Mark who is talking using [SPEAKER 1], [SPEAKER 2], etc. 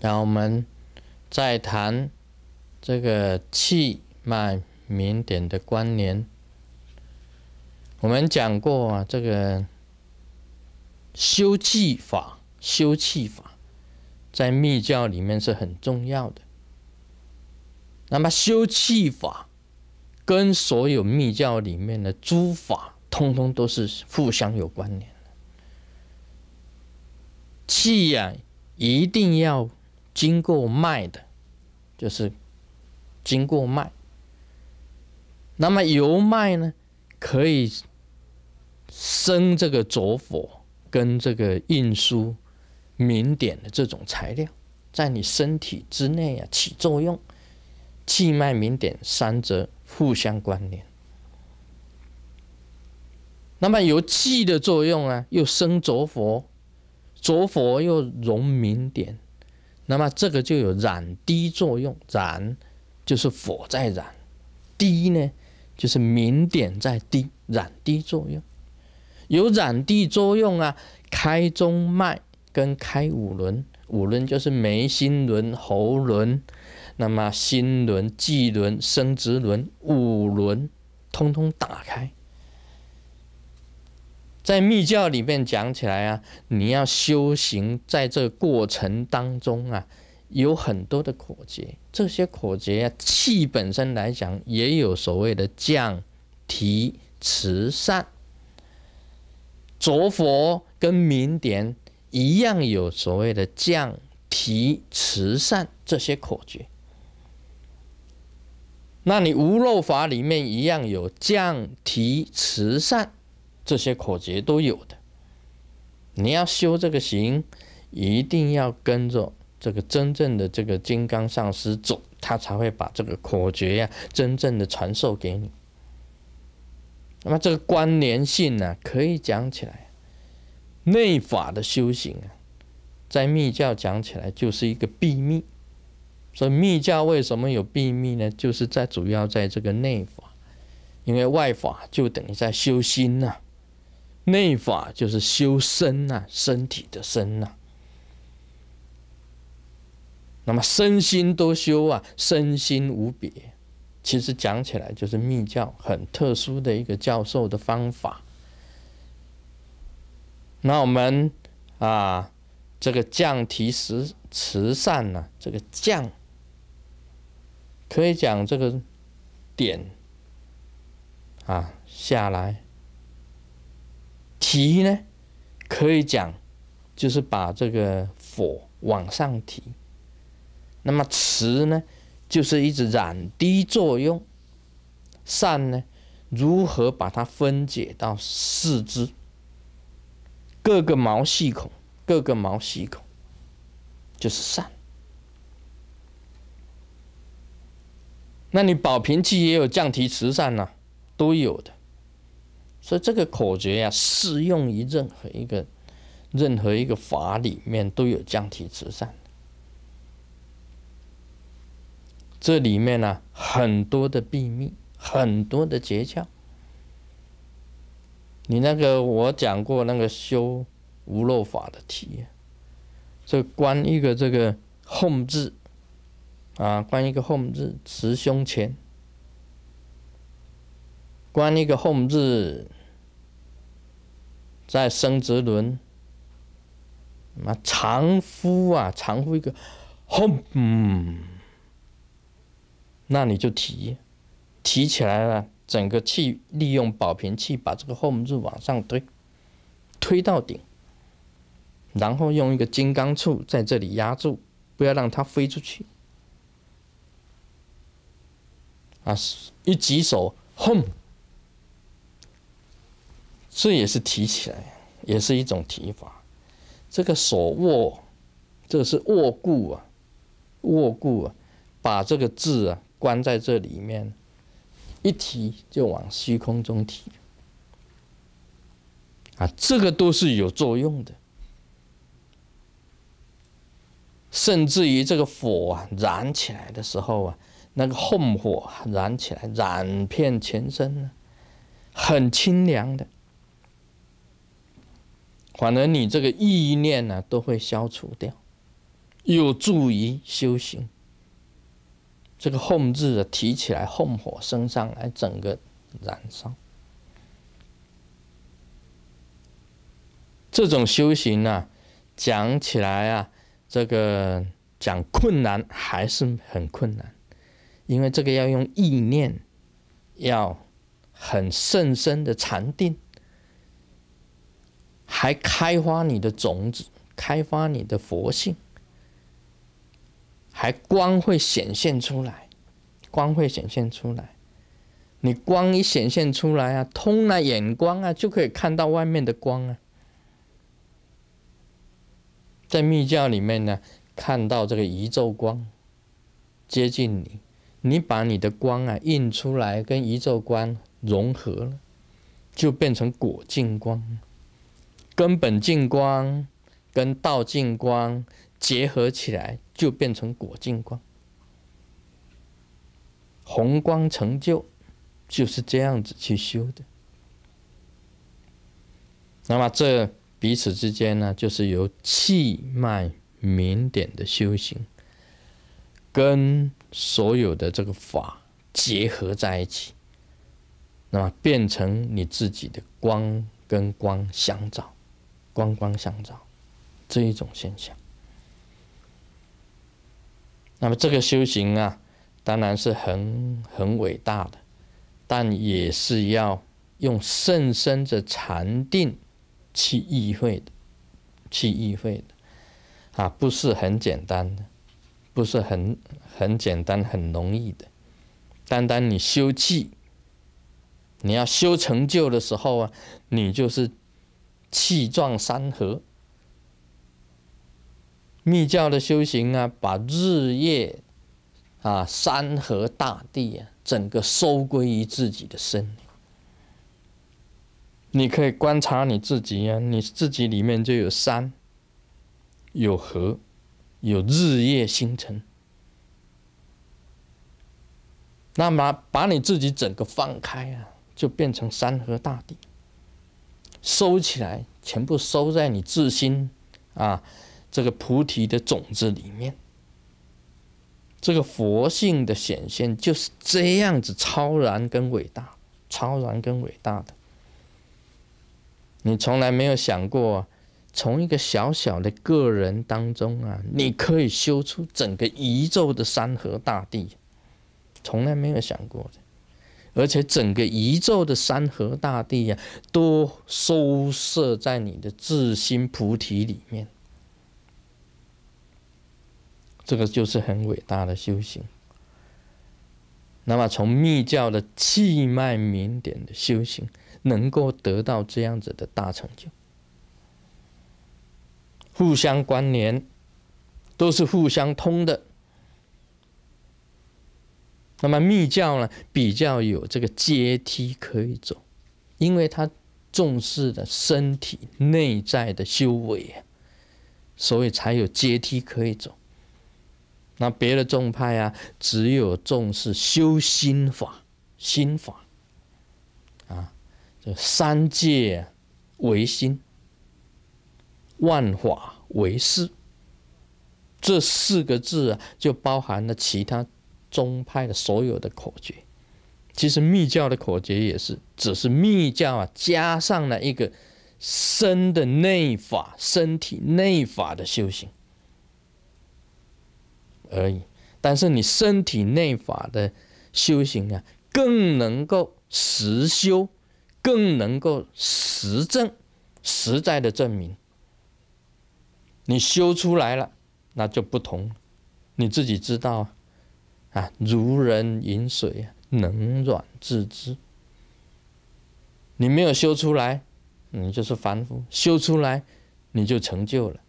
[SPEAKER 1] 然后我们再谈这个气脉明点的关联。我们讲过啊，这个修气法、修气法在密教里面是很重要的。那么修气法跟所有密教里面的诸法，通通都是互相有关联的。气呀，一定要。经过脉的，就是经过脉。那么由脉呢，可以生这个浊佛跟这个印书明点的这种材料，在你身体之内啊起作用。气脉明点三者互相关联。那么由气的作用啊，又生浊佛，浊佛又融明点。那么这个就有染滴作用，染就是火在染，滴呢就是明点在滴，染滴作用，有染滴作用啊，开中脉跟开五轮，五轮就是眉心轮、喉轮，那么心轮、际轮、生殖轮，五轮通通打开。在密教里面讲起来啊，你要修行，在这过程当中啊，有很多的口诀。这些口诀啊，气本身来讲也有所谓的降、提、慈、善、着佛跟明点一样，有所谓的降、提、慈、善这些口诀。那你无漏法里面一样有降、提、慈、善这些口诀都有的，你要修这个行，一定要跟着这个真正的这个金刚上师走，他才会把这个口诀呀，真正的传授给你。那么这个关联性呢，可以讲起来，内法的修行啊，在密教讲起来就是一个秘密，所以密教为什么有秘密呢？就是在主要在这个内法，因为外法就等于在修心呐。内法就是修身呐，身体的身呐。那么身心都修啊，身心无别。其实讲起来就是密教很特殊的一个教授的方法。那我们啊，这个降提慈慈善呢，这个降可以讲这个点啊下来。提呢，可以讲，就是把这个火往上提；那么持呢，就是一直染滴作用；散呢，如何把它分解到四肢、各个毛细孔、各个毛细孔，就是散。那你保平气也有降提慈善呢，都有的。所以这个口诀呀，适用于任何一个任何一个法里面都有降体慈善这里面呢，很多的秘密，很多的诀窍。你那个我讲过那个修无漏法的题，这关一个这个 “home” 字啊，关一个 “home” 字持胸前，关一个 “home” 字。在生殖轮，啊，长呼啊，长呼一个，轰，那你就提，提起来了，整个气利用保平气把这个 home 字往上推，推到顶，然后用一个金刚杵在这里压住，不要让它飞出去，啊，一举手，轰。这也是提起来，也是一种提法。这个手握，这个是握固啊，握固啊，把这个字啊关在这里面，一提就往虚空中提。啊，这个都是有作用的。甚至于这个火啊燃起来的时候啊，那个烘火燃起来，燃遍全身呢，很清凉的。反而你这个意念呢，都会消除掉，有助于修行。这个控制啊提起来，后火身上来，整个燃烧。这种修行呢，讲起来啊，这个讲困难还是很困难，因为这个要用意念，要很甚深的禅定。还开发你的种子，开发你的佛性，还光会显现出来，光会显现出来。你光一显现出来啊，通了眼光啊，就可以看到外面的光啊。在密教里面呢，看到这个宇宙光接近你，你把你的光啊印出来，跟宇宙光融合了，就变成果净光。根本净光跟道净光结合起来，就变成果净光。宏光成就就是这样子去修的。那么这彼此之间呢，就是由气脉明点的修行跟所有的这个法结合在一起，那么变成你自己的光跟光相照。光光相照，这一种现象。那么这个修行啊，当然是很很伟大的，但也是要用甚深的禅定去意会的，去意会的，啊，不是很简单的，不是很很简单很容易的。单单你修气，你要修成就的时候啊，你就是。气壮山河，密教的修行啊，把日夜啊、山河大地啊，整个收归于自己的身。你可以观察你自己呀，你自己里面就有山、有河、有日夜星辰。那么把你自己整个放开啊，就变成山河大地。收起来，全部收在你自心，啊，这个菩提的种子里面。这个佛性的显现就是这样子超然跟伟大，超然跟伟大的。你从来没有想过，从一个小小的个人当中啊，你可以修出整个宇宙的山河大地，从来没有想过的。而且整个宇宙的山河大地呀，都收摄在你的自心菩提里面。这个就是很伟大的修行。那么从密教的气脉明点的修行，能够得到这样子的大成就，互相关联，都是互相通的。那么密教呢，比较有这个阶梯可以走，因为他重视的身体内在的修为所以才有阶梯可以走。那别的宗派啊，只有重视修心法、心法啊，这三界为心，万法为师，这四个字啊，就包含了其他。宗派的所有的口诀，其实密教的口诀也是，只是密教啊加上了一个身的内法、身体内法的修行而已。但是你身体内法的修行啊，更能够实修，更能够实证，实在的证明。你修出来了，那就不同，你自己知道啊。啊，如人饮水，冷暖自知。你没有修出来，你就是凡夫；修出来，你就成就了。